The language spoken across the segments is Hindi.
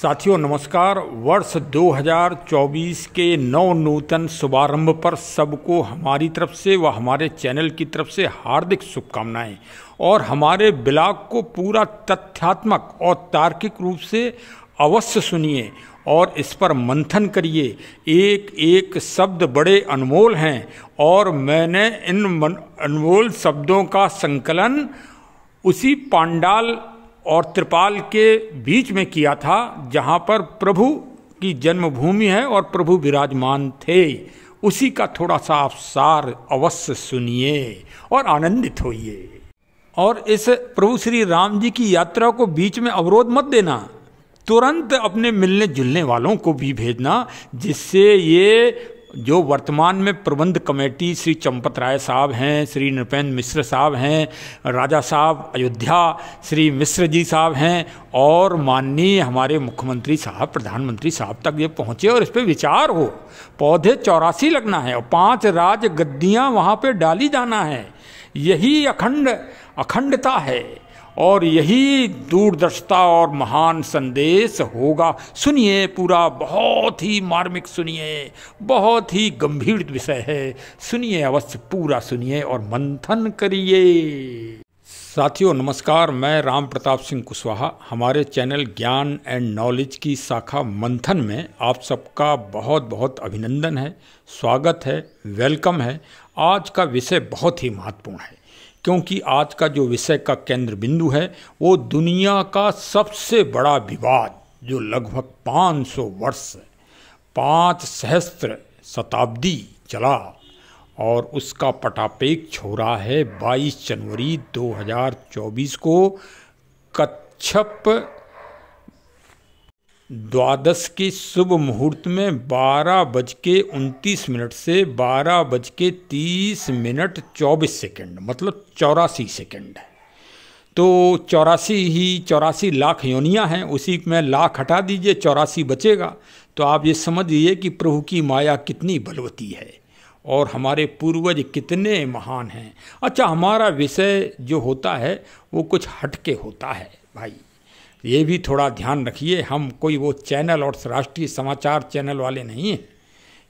साथियों नमस्कार वर्ष 2024 के नौ नूतन शुभारंभ पर सबको हमारी तरफ से व हमारे चैनल की तरफ से हार्दिक शुभकामनाएं और हमारे ब्लॉग को पूरा तथ्यात्मक और तार्किक रूप से अवश्य सुनिए और इस पर मंथन करिए एक एक शब्द बड़े अनमोल हैं और मैंने इन अनमोल शब्दों का संकलन उसी पांडाल और त्रिपाल के बीच में किया था जहाँ पर प्रभु की जन्मभूमि है और प्रभु विराजमान थे उसी का थोड़ा सा आप सार अवश्य सुनिए और आनंदित होइए और इस प्रभु श्री राम जी की यात्रा को बीच में अवरोध मत देना तुरंत अपने मिलने जुलने वालों को भी भेजना जिससे ये जो वर्तमान में प्रबंध कमेटी श्री चंपत राय साहब हैं श्री नृपेंद्र मिश्र साहब हैं राजा साहब अयोध्या श्री मिश्र जी साहब हैं और माननीय हमारे मुख्यमंत्री साहब प्रधानमंत्री साहब तक ये पहुँचे और इस पर विचार हो पौधे चौरासी लगना है और पाँच राज गद्दियाँ वहाँ पर डाली जाना है यही अखंड अखंडता है और यही दूरदर्शता और महान संदेश होगा सुनिए पूरा बहुत ही मार्मिक सुनिए बहुत ही गंभीर विषय है सुनिए अवश्य पूरा सुनिए और मंथन करिए साथियों नमस्कार मैं राम प्रताप सिंह कुशवाहा हमारे चैनल ज्ञान एंड नॉलेज की शाखा मंथन में आप सबका बहुत बहुत अभिनंदन है स्वागत है वेलकम है आज का विषय बहुत ही महत्वपूर्ण है क्योंकि आज का जो विषय का केंद्र बिंदु है वो दुनिया का सबसे बड़ा विवाद जो लगभग 500 वर्ष पाँच सहस्त्र शताब्दी चला और उसका पटापेक्ष हो रहा है 22 जनवरी 2024 को कच्छप द्वादश के शुभ मुहूर्त में बारह बज के उनतीस मिनट से बारह बज के तीस मिनट चौबीस सेकेंड मतलब चौरासी सेकेंड तो चौरासी ही चौरासी लाख योनियां हैं उसी में लाख हटा दीजिए चौरासी बचेगा तो आप ये समझिए कि प्रभु की माया कितनी बलवती है और हमारे पूर्वज कितने महान हैं अच्छा हमारा विषय जो होता है वो कुछ हटके होता है भाई ये भी थोड़ा ध्यान रखिए हम कोई वो चैनल और राष्ट्रीय समाचार चैनल वाले नहीं हैं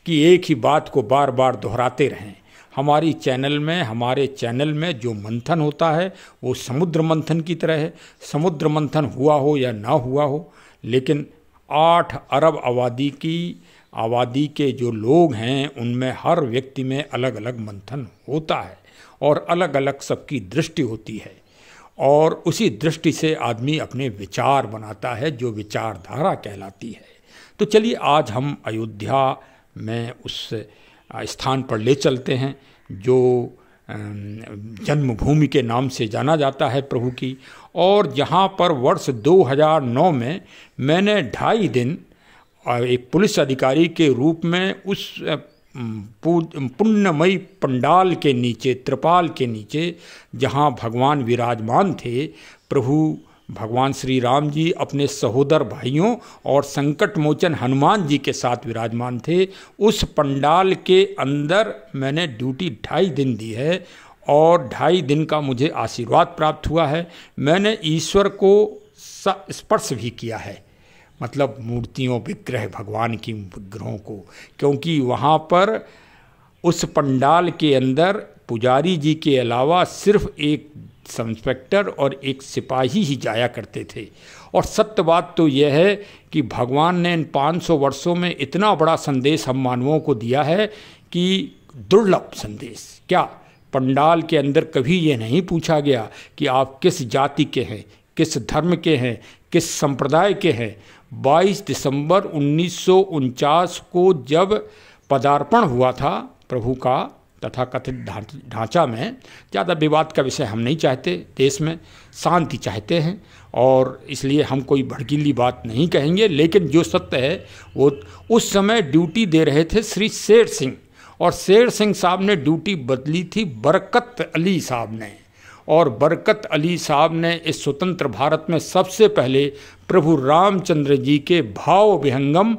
कि एक ही बात को बार बार दोहराते रहें हमारी चैनल में हमारे चैनल में जो मंथन होता है वो समुद्र मंथन की तरह है समुद्र मंथन हुआ हो या ना हुआ हो लेकिन आठ अरब आबादी की आबादी के जो लोग हैं उनमें हर व्यक्ति में अलग अलग मंथन होता है और अलग अलग सबकी दृष्टि होती है और उसी दृष्टि से आदमी अपने विचार बनाता है जो विचारधारा कहलाती है तो चलिए आज हम अयोध्या में उस स्थान पर ले चलते हैं जो जन्मभूमि के नाम से जाना जाता है प्रभु की और जहाँ पर वर्ष 2009 में मैंने ढाई दिन एक पुलिस अधिकारी के रूप में उस पुण्यमयी पंडाल के नीचे त्रिपाल के नीचे जहाँ भगवान विराजमान थे प्रभु भगवान श्री राम जी अपने सहोदर भाइयों और संकट मोचन हनुमान जी के साथ विराजमान थे उस पंडाल के अंदर मैंने ड्यूटी ढाई दिन दी है और ढाई दिन का मुझे आशीर्वाद प्राप्त हुआ है मैंने ईश्वर को स्पर्श भी किया है मतलब मूर्तियों विग्रह भगवान की विग्रहों को क्योंकि वहाँ पर उस पंडाल के अंदर पुजारी जी के अलावा सिर्फ एक सब इंस्पेक्टर और एक सिपाही ही जाया करते थे और सत्य बात तो यह है कि भगवान ने इन 500 वर्षों में इतना बड़ा संदेश हम मानवों को दिया है कि दुर्लभ संदेश क्या पंडाल के अंदर कभी ये नहीं पूछा गया कि आप किस जाति के हैं किस धर्म के हैं किस संप्रदाय के हैं 22 दिसंबर उन्नीस को जब पदार्पण हुआ था प्रभु का तथा कथित ढांचा में ज़्यादा विवाद का विषय हम नहीं चाहते देश में शांति चाहते हैं और इसलिए हम कोई भड़कीली बात नहीं कहेंगे लेकिन जो सत्य है वो उस समय ड्यूटी दे रहे थे श्री शेर सिंह और शेर सिंह साहब ने ड्यूटी बदली थी बरकत अली साहब ने और बरकत अली साहब ने इस स्वतंत्र भारत में सबसे पहले प्रभु रामचंद्र जी के भाव विहंगम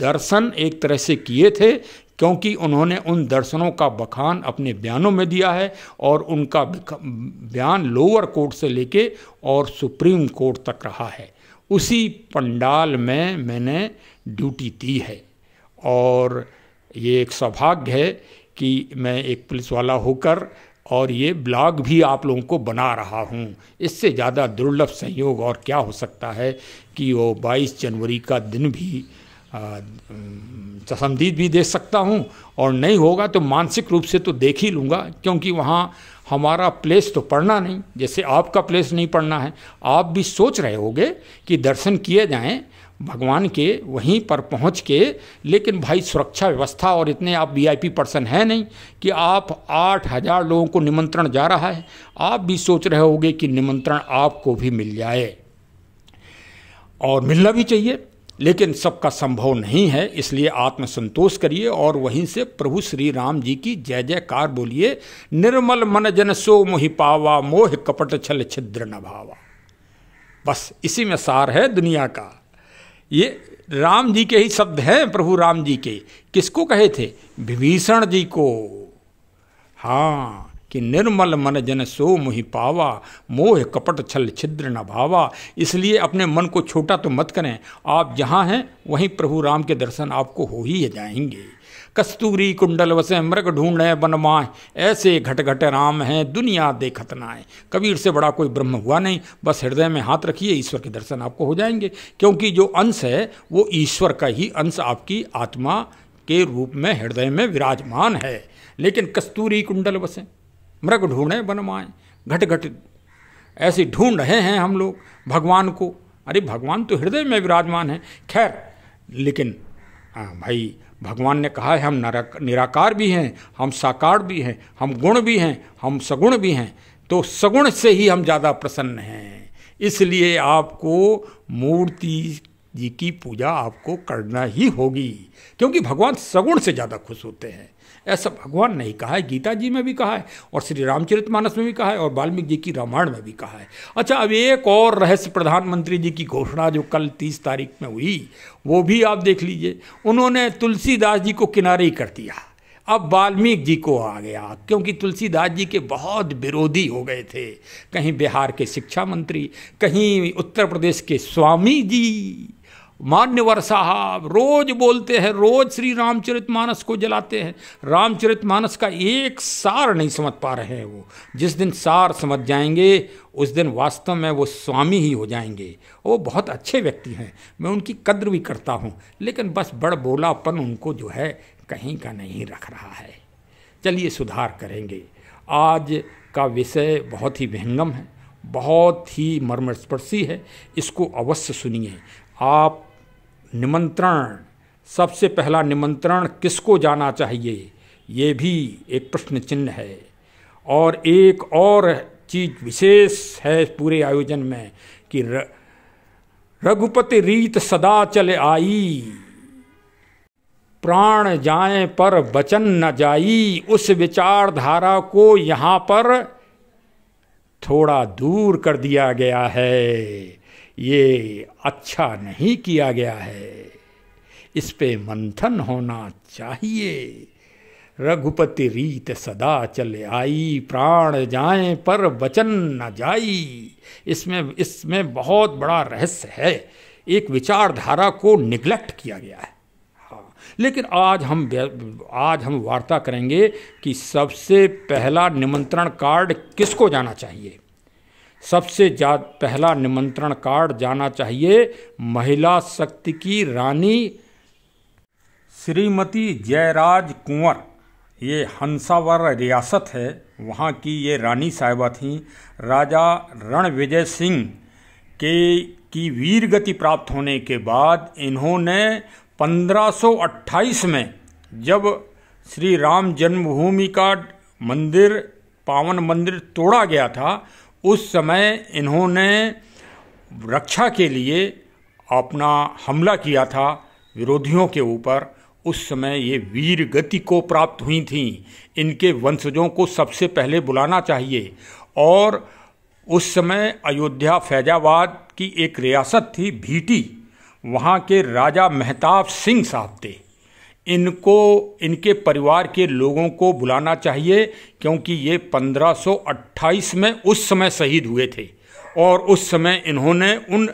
दर्शन एक तरह से किए थे क्योंकि उन्होंने उन दर्शनों का बखान अपने बयानों में दिया है और उनका बयान लोअर कोर्ट से लेके और सुप्रीम कोर्ट तक रहा है उसी पंडाल में मैंने ड्यूटी दी है और ये एक सौभाग्य है कि मैं एक पुलिस वाला होकर और ये ब्लॉग भी आप लोगों को बना रहा हूँ इससे ज़्यादा दुर्लभ संयोग और क्या हो सकता है कि वो 22 जनवरी का दिन भी तसंदीद भी देख सकता हूँ और नहीं होगा तो मानसिक रूप से तो देख ही लूँगा क्योंकि वहाँ हमारा प्लेस तो पढ़ना नहीं जैसे आपका प्लेस नहीं पढ़ना है आप भी सोच रहे होगे कि दर्शन किए जाएँ भगवान के वहीं पर पहुंच के लेकिन भाई सुरक्षा व्यवस्था और इतने आप वीआईपी पर्सन हैं नहीं कि आप आठ हज़ार लोगों को निमंत्रण जा रहा है आप भी सोच रहे होंगे कि निमंत्रण आपको भी मिल जाए और मिलना भी चाहिए लेकिन सबका संभव नहीं है इसलिए आत्मसंतोष करिए और वहीं से प्रभु श्री राम जी की जय जयकार बोलिए निर्मल मन जन सो मोहि पावा मोह कपट छल छिद्र न भावा बस इसी में सार है दुनिया का ये राम जी के ही शब्द हैं प्रभु राम जी के किसको कहे थे विभीषण जी को हाँ कि निर्मल मन जन सो मुहि पावा मोह कपट छल छिद्र न भावा इसलिए अपने मन को छोटा तो मत करें आप जहाँ हैं वहीं प्रभु राम के दर्शन आपको हो ही जाएंगे कस्तूरी कुंडल वसे मृग ढूंढे बनमाए ऐसे घट घट राम हैं दुनिया देखत नाए कबीर से बड़ा कोई ब्रह्म हुआ नहीं बस हृदय में हाथ रखिए ईश्वर के दर्शन आपको हो जाएंगे क्योंकि जो अंश है वो ईश्वर का ही अंश आपकी आत्मा के रूप में हृदय में विराजमान है लेकिन कस्तूरी कुंडल वसे मृग ढूंढे बनमाए घट घट ऐसे ढूंढ रहे हैं हम लोग भगवान को अरे भगवान तो हृदय में विराजमान है खैर लेकिन आ, हाँ भाई भगवान ने कहा है हम नरक निराकार भी हैं हम साकार भी हैं हम गुण भी हैं हम सगुण भी हैं तो सगुण से ही हम ज़्यादा प्रसन्न हैं इसलिए आपको मूर्ति जी की पूजा आपको करना ही होगी क्योंकि भगवान सगुण से ज़्यादा खुश होते हैं ऐसा भगवान ने ही कहा है गीता जी में भी कहा है और श्री रामचरित मानस में भी कहा है और वाल्मीकि जी की रामायण में भी कहा है अच्छा अब एक और रहस्य प्रधानमंत्री जी की घोषणा जो कल तीस तारीख में हुई वो भी आप देख लीजिए उन्होंने तुलसीदास जी को किनारे ही कर दिया अब वाल्मीकि जी को आ गया क्योंकि तुलसीदास जी के बहुत विरोधी हो गए थे कहीं बिहार के शिक्षा मंत्री कहीं उत्तर प्रदेश के स्वामी जी मान्यवर साहब रोज बोलते हैं रोज श्री रामचरित मानस को जलाते हैं रामचरित मानस का एक सार नहीं समझ पा रहे हैं वो जिस दिन सार समझ जाएंगे उस दिन वास्तव में वो स्वामी ही हो जाएंगे वो बहुत अच्छे व्यक्ति हैं मैं उनकी कद्र भी करता हूँ लेकिन बस बड़ बोलापन उनको जो है कहीं का नहीं रख रहा है चलिए सुधार करेंगे आज का विषय बहुत ही विहंगम है बहुत ही मर्मस्पर्शी है इसको अवश्य सुनिए आप निमंत्रण सबसे पहला निमंत्रण किसको जाना चाहिए ये भी एक प्रश्न चिन्ह है और एक और चीज विशेष है पूरे आयोजन में कि रघुपति रीत सदा चले आई प्राण जाए पर बचन न जाई उस विचारधारा को यहाँ पर थोड़ा दूर कर दिया गया है ये अच्छा नहीं किया गया है इस पे मंथन होना चाहिए रघुपति रीत सदा चले आई प्राण जाए पर वचन न जाई इसमें इसमें बहुत बड़ा रहस्य है एक विचारधारा को निग्लेक्ट किया गया है हाँ लेकिन आज हम आज हम वार्ता करेंगे कि सबसे पहला निमंत्रण कार्ड किसको जाना चाहिए सबसे ज्यादा पहला निमंत्रण कार्ड जाना चाहिए महिला शक्ति की रानी श्रीमती जयराज कुंवर ये हंसावर रियासत है वहाँ की ये रानी साहिबा थी राजा रण विजय सिंह के की वीर गति प्राप्त होने के बाद इन्होंने 1528 में जब श्री राम जन्मभूमि का मंदिर पावन मंदिर तोड़ा गया था उस समय इन्होंने रक्षा के लिए अपना हमला किया था विरोधियों के ऊपर उस समय ये वीर गति को प्राप्त हुई थी इनके वंशजों को सबसे पहले बुलाना चाहिए और उस समय अयोध्या फैजाबाद की एक रियासत थी भीटी वहाँ के राजा मेहताब सिंह साहब थे इनको इनके परिवार के लोगों को बुलाना चाहिए क्योंकि ये 1528 में उस समय शहीद हुए थे और उस समय इन्होंने उन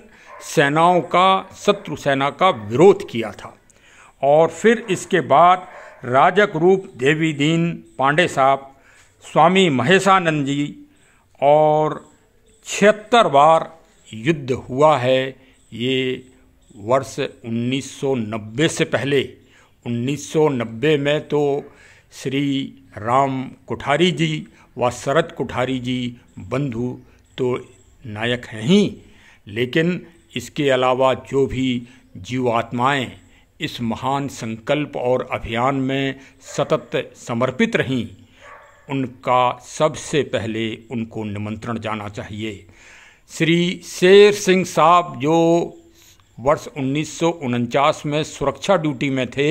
सेनाओं का शत्रु सेना का विरोध किया था और फिर इसके बाद राजक रूप देवी दीन पांडे साहब स्वामी महेशानंद जी और छिहत्तर बार युद्ध हुआ है ये वर्ष 1990 से पहले 1990 में तो श्री राम कोठारी जी व शरद कोठारी जी बंधु तो नायक हैं ही लेकिन इसके अलावा जो भी जीवात्माएं इस महान संकल्प और अभियान में सतत समर्पित रहीं उनका सबसे पहले उनको निमंत्रण जाना चाहिए श्री शेर सिंह साहब जो वर्ष उन्नीस में सुरक्षा ड्यूटी में थे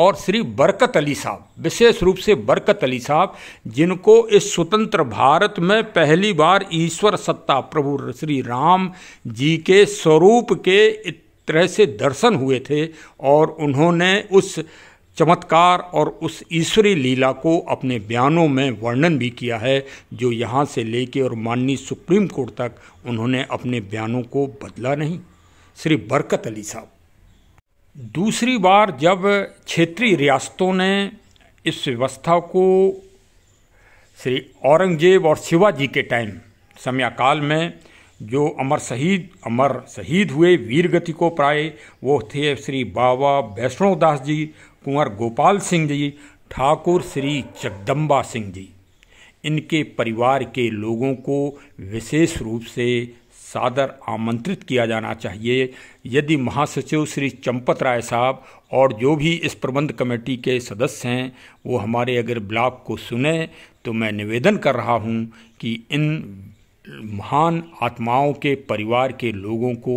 और श्री बरकत अली साहब विशेष रूप से बरकत अली साहब जिनको इस स्वतंत्र भारत में पहली बार ईश्वर सत्ता प्रभु श्री राम जी के स्वरूप के तरह से दर्शन हुए थे और उन्होंने उस चमत्कार और उस ईश्वरी लीला को अपने बयानों में वर्णन भी किया है जो यहाँ से लेके और माननीय सुप्रीम कोर्ट तक उन्होंने अपने बयानों को बदला नहीं श्री बरकत अली साहब दूसरी बार जब क्षेत्रीय रियासतों ने इस व्यवस्था को श्री औरंगजेब और शिवाजी के टाइम समयकाल में जो अमर शहीद अमर शहीद हुए वीरगति को प्राये वो थे श्री बाबा वैष्णव दास जी कुंवर गोपाल सिंह जी ठाकुर श्री जगदम्बा सिंह जी इनके परिवार के लोगों को विशेष रूप से सादर आमंत्रित किया जाना चाहिए यदि महासचिव श्री चंपत राय साहब और जो भी इस प्रबंध कमेटी के सदस्य हैं वो हमारे अगर ब्लॉग को सुने तो मैं निवेदन कर रहा हूँ कि इन महान आत्माओं के परिवार के लोगों को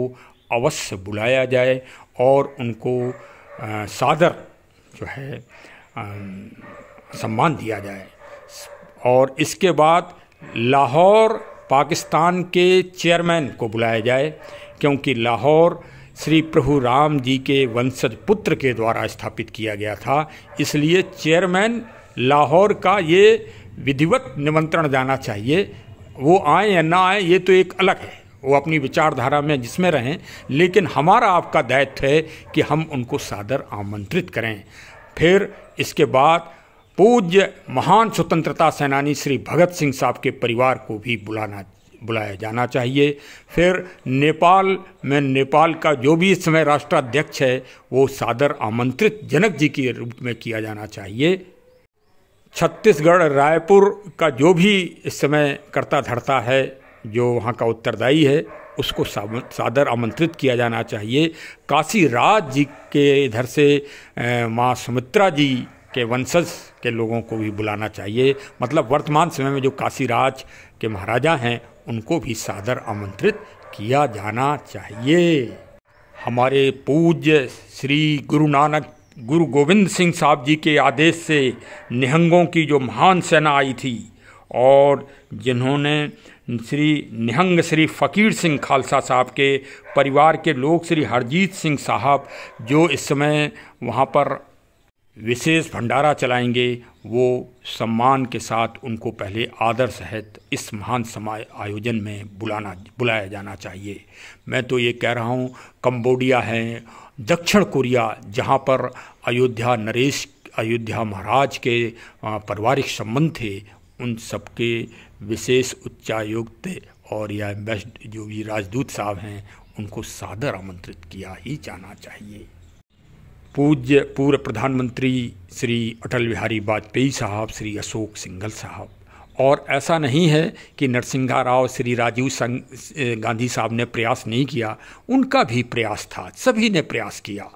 अवश्य बुलाया जाए और उनको आ, सादर जो है आ, सम्मान दिया जाए और इसके बाद लाहौर पाकिस्तान के चेयरमैन को बुलाया जाए क्योंकि लाहौर श्री प्रभु राम जी के वंशज पुत्र के द्वारा स्थापित किया गया था इसलिए चेयरमैन लाहौर का ये विधिवत निमंत्रण जाना चाहिए वो आए या ना आए ये तो एक अलग है वो अपनी विचारधारा में जिसमें रहें लेकिन हमारा आपका दायित्व है कि हम उनको सादर आमंत्रित करें फिर इसके बाद पूज्य महान स्वतंत्रता सेनानी श्री भगत सिंह साहब के परिवार को भी बुलाना बुलाया जाना चाहिए फिर नेपाल में नेपाल का जो भी इस समय राष्ट्राध्यक्ष है वो सादर आमंत्रित जनक जी के रूप में किया जाना चाहिए छत्तीसगढ़ रायपुर का जो भी इस समय करता धरता है जो वहाँ का उत्तरदायी है उसको सादर आमंत्रित किया जाना चाहिए काशी राज जी के इधर से माँ सुमित्रा जी के वंशज के लोगों को भी बुलाना चाहिए मतलब वर्तमान समय में जो काशीराज के महाराजा हैं उनको भी सादर आमंत्रित किया जाना चाहिए हमारे पूज्य श्री गुरु नानक गुरु गोविंद सिंह साहब जी के आदेश से निहंगों की जो महान सेना आई थी और जिन्होंने श्री निहंग श्री फ़कीर सिंह खालसा साहब के परिवार के लोग श्री हरजीत सिंह साहब जो इस समय वहाँ पर विशेष भंडारा चलाएंगे वो सम्मान के साथ उनको पहले आदर सहित इस महान समाय आयोजन में बुलाना बुलाया जाना चाहिए मैं तो ये कह रहा हूँ कंबोडिया है दक्षिण कोरिया जहाँ पर अयोध्या नरेश अयोध्या महाराज के पारिवारिक संबंध थे उन सबके विशेष उच्चायुक्त और या एम्बेसड जो भी राजदूत साहब हैं उनको सादर आमंत्रित किया ही जाना चाहिए पूज्य पूर्व प्रधानमंत्री श्री अटल बिहारी वाजपेयी साहब श्री अशोक सिंघल साहब और ऐसा नहीं है कि नरसिंह राव श्री राजीव गांधी साहब ने प्रयास नहीं किया उनका भी प्रयास था सभी ने प्रयास किया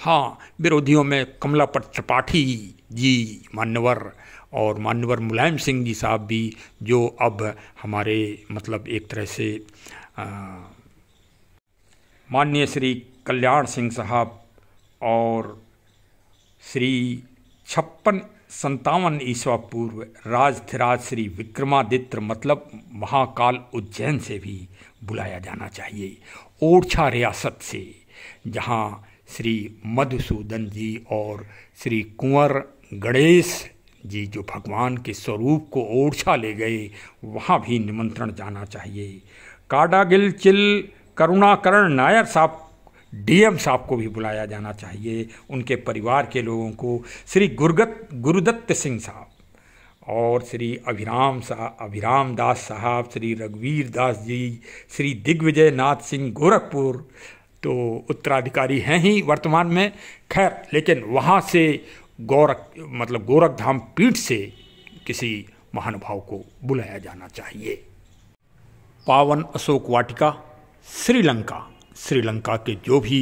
हाँ विरोधियों में कमलापट त्रिपाठी जी मान्यवर और मान्यवर मुलायम सिंह जी साहब भी जो अब हमारे मतलब एक तरह से माननीय श्री कल्याण सिंह साहब और श्री छप्पन संतावन ईस्वा पूर्व राजधिराज श्री विक्रमादित्य मतलब महाकाल उज्जैन से भी बुलाया जाना चाहिए ओरछा रियासत से जहाँ श्री मधुसूदन जी और श्री कुंवर गणेश जी जो भगवान के स्वरूप को ओरछा ले गए वहाँ भी निमंत्रण जाना चाहिए काडागिल चिल करुणाकरण नायर साहब डीएम साहब को भी बुलाया जाना चाहिए उनके परिवार के लोगों को श्री गुरगत गुरुदत्त सिंह साहब और श्री अभिराम साहब अभिराम दास साहब श्री रघुवीर दास जी श्री दिग्विजय नाथ सिंह गोरखपुर तो उत्तराधिकारी हैं ही वर्तमान में खैर लेकिन वहाँ से गोरख मतलब गोरखधाम पीठ से किसी महानुभाव को बुलाया जाना चाहिए पावन अशोक वाटिका श्रीलंका श्रीलंका के जो भी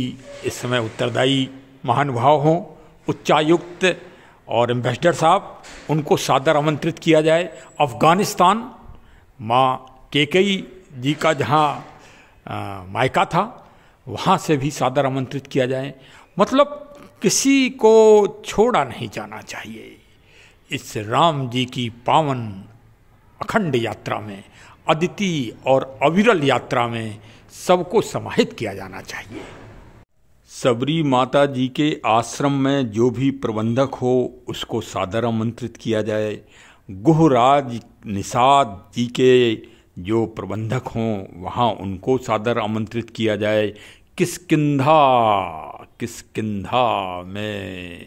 इस समय उत्तरदायी महानुभाव हों उच्चायुक्त और एम्बेसडर साहब उनको सादर आमंत्रित किया जाए अफ़गानिस्तान माँ केकई जी का जहाँ मायका था वहाँ से भी सादर आमंत्रित किया जाए मतलब किसी को छोड़ा नहीं जाना चाहिए इस राम जी की पावन अखंड यात्रा में अदिति और अविरल यात्रा में सबको समाहित किया जाना चाहिए सबरी माता जी के आश्रम में जो भी प्रबंधक हो उसको सादर आमंत्रित किया जाए गुहराज निषाद जी के जो प्रबंधक हों वहाँ उनको सादर आमंत्रित किया जाए किसकिंधा किसकिंधा में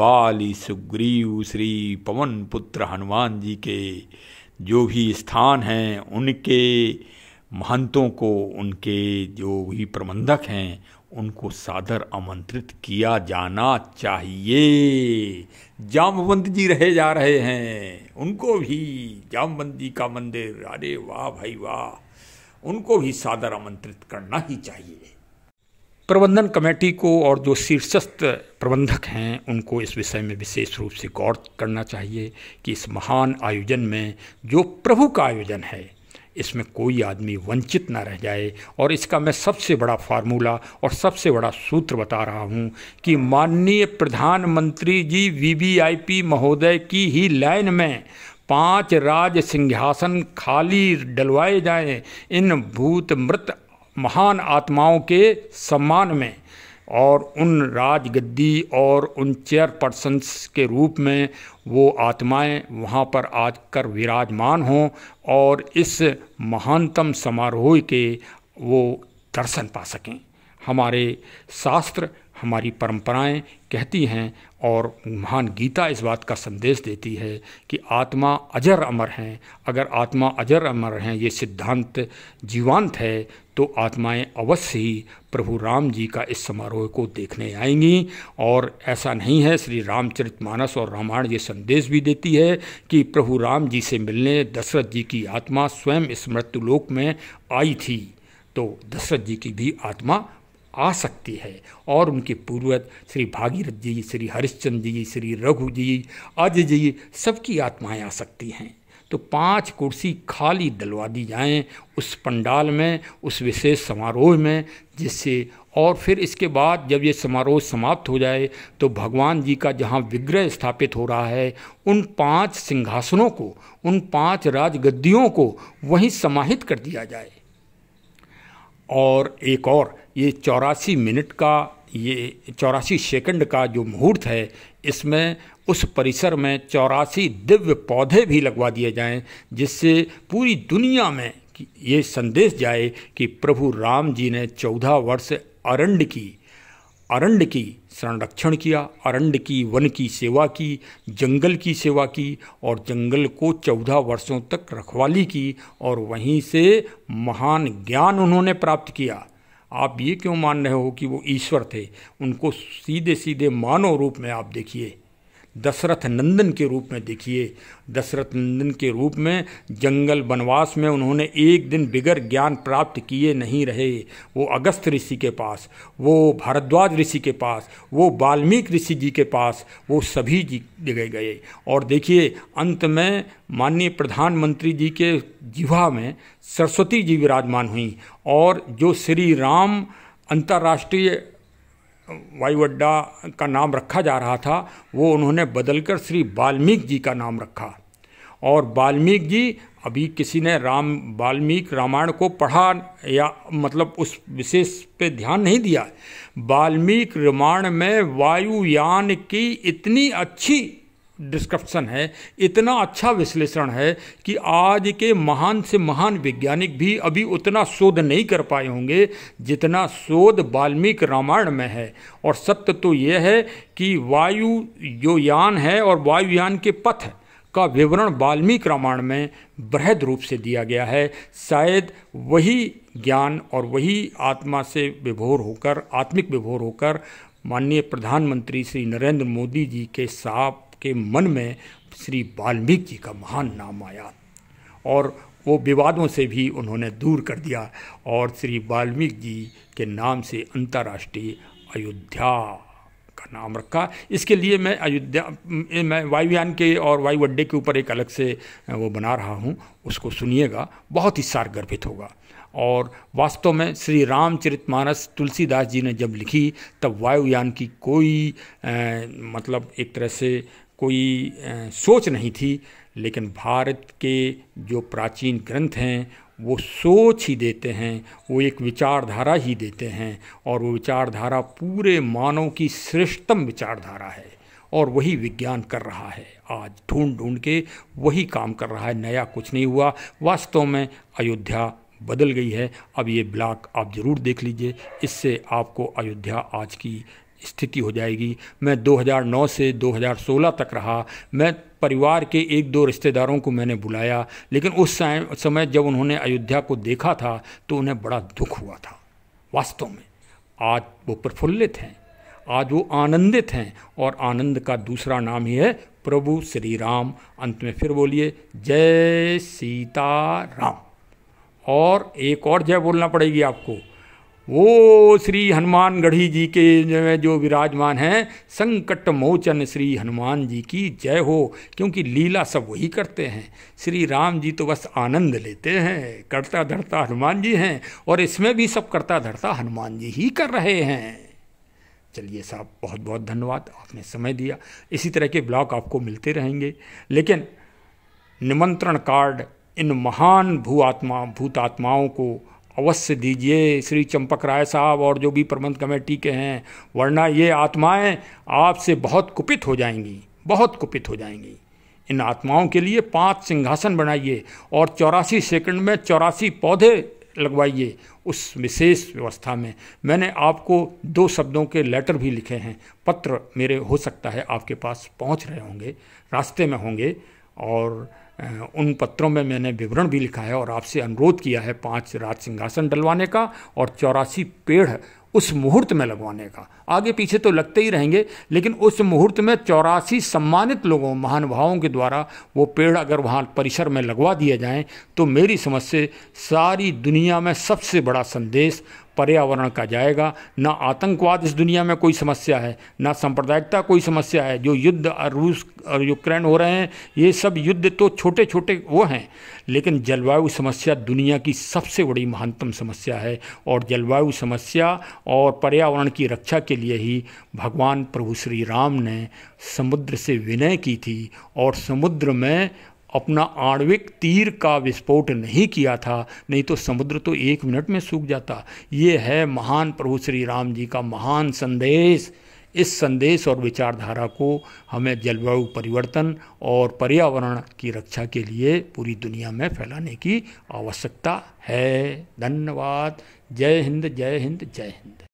बाली सुग्रीव श्री पवन पुत्र हनुमान जी के जो भी स्थान हैं उनके महंतों को उनके जो भी प्रबंधक हैं उनको सादर आमंत्रित किया जाना चाहिए जामवंत जी रहे जा रहे हैं उनको भी जामवंत जी का मंदिर अरे वाह भाई वाह उनको भी सादर आमंत्रित करना ही चाहिए प्रबंधन कमेटी को और जो शीर्षस्थ प्रबंधक हैं उनको इस विषय में विशेष रूप से गौर करना चाहिए कि इस महान आयोजन में जो प्रभु का आयोजन है इसमें कोई आदमी वंचित ना रह जाए और इसका मैं सबसे बड़ा फार्मूला और सबसे बड़ा सूत्र बता रहा हूँ कि माननीय प्रधानमंत्री जी वीवीआईपी महोदय की ही लाइन में पांच राज सिंहासन खाली डलवाए जाएं इन भूत मृत महान आत्माओं के सम्मान में और उन राजगद्दी और उन चेयर के रूप में वो आत्माएं वहाँ पर आज कर विराजमान हों और इस महानतम समारोह के वो दर्शन पा सकें हमारे शास्त्र हमारी परंपराएं कहती हैं और महान गीता इस बात का संदेश देती है कि आत्मा अजर अमर हैं अगर आत्मा अजर अमर हैं ये सिद्धांत जीवांत है तो आत्माएं अवश्य ही प्रभु राम जी का इस समारोह को देखने आएंगी और ऐसा नहीं है श्री रामचरित मानस और रामायण ये संदेश भी देती है कि प्रभु राम जी से मिलने दशरथ जी की आत्मा स्वयं इस मृत्युलोक में आई थी तो दशरथ जी की भी आत्मा आ सकती है और उनके पूर्वज श्री भागीरथ जी श्री हरिश्चंद्र जी श्री रघु जी अज जी सबकी आत्माएं आ सकती हैं तो पांच कुर्सी खाली डलवा दी जाएं उस पंडाल में उस विशेष समारोह में जिससे और फिर इसके बाद जब ये समारोह समाप्त हो जाए तो भगवान जी का जहाँ विग्रह स्थापित हो रहा है उन पांच सिंहासनों को उन पांच राजगद्दियों को वहीं समाहित कर दिया जाए और एक और ये चौरासी मिनट का ये चौरासी सेकंड का जो मुहूर्त है इसमें उस परिसर में चौरासी दिव्य पौधे भी लगवा दिए जाएं जिससे पूरी दुनिया में ये संदेश जाए कि प्रभु राम जी ने चौदह वर्ष अरण्य की अरण्य की संरक्षण किया अरण्य की वन की सेवा की जंगल की सेवा की और जंगल को चौदह वर्षों तक रखवाली की और वहीं से महान ज्ञान उन्होंने प्राप्त किया आप ये क्यों मान रहे हो कि वो ईश्वर थे उनको सीधे सीधे मानव रूप में आप देखिए दशरथ नंदन के रूप में देखिए दशरथ नंदन के रूप में जंगल वनवास में उन्होंने एक दिन बिगर ज्ञान प्राप्त किए नहीं रहे वो अगस्त ऋषि के पास वो भारद्वाज ऋषि के पास वो वाल्मीकि ऋषि जी के पास वो सभी जी जगह गए और देखिए अंत में माननीय प्रधानमंत्री जी के जिहा में सरस्वती जी विराजमान हुई और जो श्री राम अंतर्राष्ट्रीय वायु अड्डा का नाम रखा जा रहा था वो उन्होंने बदलकर श्री वाल्मीकि जी का नाम रखा और वाल्मीकि जी अभी किसी ने राम वाल्मीकि रामायण को पढ़ा या मतलब उस विशेष पे ध्यान नहीं दिया वाल्मीकि रामायण में वायुयान की इतनी अच्छी डिस्क्रिप्शन है इतना अच्छा विश्लेषण है कि आज के महान से महान वैज्ञानिक भी अभी उतना शोध नहीं कर पाए होंगे जितना शोध वाल्मीकि रामायण में है और सत्य तो यह है कि वायु जो यान है और वायुयान के पथ का विवरण वाल्मीकि रामायण में बृहद रूप से दिया गया है शायद वही ज्ञान और वही आत्मा से विभोर होकर आत्मिक विभोर होकर माननीय प्रधानमंत्री श्री नरेंद्र मोदी जी के साथ के मन में श्री वाल्मीकि जी का महान नाम आया और वो विवादों से भी उन्होंने दूर कर दिया और श्री वाल्मीकि जी के नाम से अंतर्राष्ट्रीय अयोध्या का नाम रखा इसके लिए मैं अयोध्या मैं वायुयान के और वायु अड्डे के ऊपर एक अलग से वो बना रहा हूँ उसको सुनिएगा बहुत ही सार गर्भित होगा और वास्तव में श्री रामचरित मानस तुलसीदास जी ने जब लिखी तब वायुयान की कोई ए, मतलब एक तरह से कोई सोच नहीं थी लेकिन भारत के जो प्राचीन ग्रंथ हैं वो सोच ही देते हैं वो एक विचारधारा ही देते हैं और वो विचारधारा पूरे मानव की श्रेष्ठतम विचारधारा है और वही विज्ञान कर रहा है आज ढूंढ ढूंढ के वही काम कर रहा है नया कुछ नहीं हुआ वास्तव में अयोध्या बदल गई है अब ये ब्लॉक आप ज़रूर देख लीजिए इससे आपको अयोध्या आज की स्थिति हो जाएगी मैं 2009 से 2016 तक रहा मैं परिवार के एक दो रिश्तेदारों को मैंने बुलाया लेकिन उस समय जब उन्होंने अयोध्या को देखा था तो उन्हें बड़ा दुख हुआ था वास्तव में आज वो प्रफुल्लित हैं आज वो आनंदित हैं और आनंद का दूसरा नाम ही है प्रभु श्री राम अंत में फिर बोलिए जय सीता राम और एक और जय बोलना पड़ेगी आपको वो श्री हनुमानगढ़ी जी के जो विराजमान हैं संकट मोचन श्री हनुमान जी की जय हो क्योंकि लीला सब वही करते हैं श्री राम जी तो बस आनंद लेते हैं करता धरता हनुमान जी हैं और इसमें भी सब करता धरता हनुमान जी ही कर रहे हैं चलिए साहब बहुत बहुत धन्यवाद आपने समय दिया इसी तरह के ब्लॉग आपको मिलते रहेंगे लेकिन निमंत्रण कार्ड इन महान भू आत्मा भूतात्माओं को अवश्य दीजिए श्री चंपक राय साहब और जो भी प्रबंध कमेटी के हैं वरना ये आत्माएं आपसे बहुत कुपित हो जाएंगी बहुत कुपित हो जाएंगी इन आत्माओं के लिए पांच सिंहासन बनाइए और चौरासी सेकंड में चौरासी पौधे लगवाइए उस विशेष व्यवस्था में मैंने आपको दो शब्दों के लेटर भी लिखे हैं पत्र मेरे हो सकता है आपके पास पहुंच रहे होंगे रास्ते में होंगे और उन पत्रों में मैंने विवरण भी लिखा है और आपसे अनुरोध किया है पांच राज सिंहासन डलवाने का और चौरासी पेड़ उस मुहूर्त में लगवाने का आगे पीछे तो लगते ही रहेंगे लेकिन उस मुहूर्त में चौरासी सम्मानित लोगों महानुभावों के द्वारा वो पेड़ अगर वहाँ परिसर में लगवा दिए जाएं तो मेरी समझ से सारी दुनिया में सबसे बड़ा संदेश पर्यावरण का जाएगा ना आतंकवाद इस दुनिया में कोई समस्या है ना सांप्रदायिकता कोई समस्या है जो युद्ध रूस और यूक्रेन हो रहे हैं ये सब युद्ध तो छोटे छोटे वो हैं लेकिन जलवायु समस्या दुनिया की सबसे बड़ी महानतम समस्या है और जलवायु समस्या और पर्यावरण की रक्षा के लिए ही भगवान प्रभु श्री राम ने समुद्र से विनय की थी और समुद्र में अपना आणविक तीर का विस्फोट नहीं किया था नहीं तो समुद्र तो एक मिनट में सूख जाता ये है महान प्रभु श्री राम जी का महान संदेश इस संदेश और विचारधारा को हमें जलवायु परिवर्तन और पर्यावरण की रक्षा के लिए पूरी दुनिया में फैलाने की आवश्यकता है धन्यवाद जय हिंद जय हिंद जय हिंद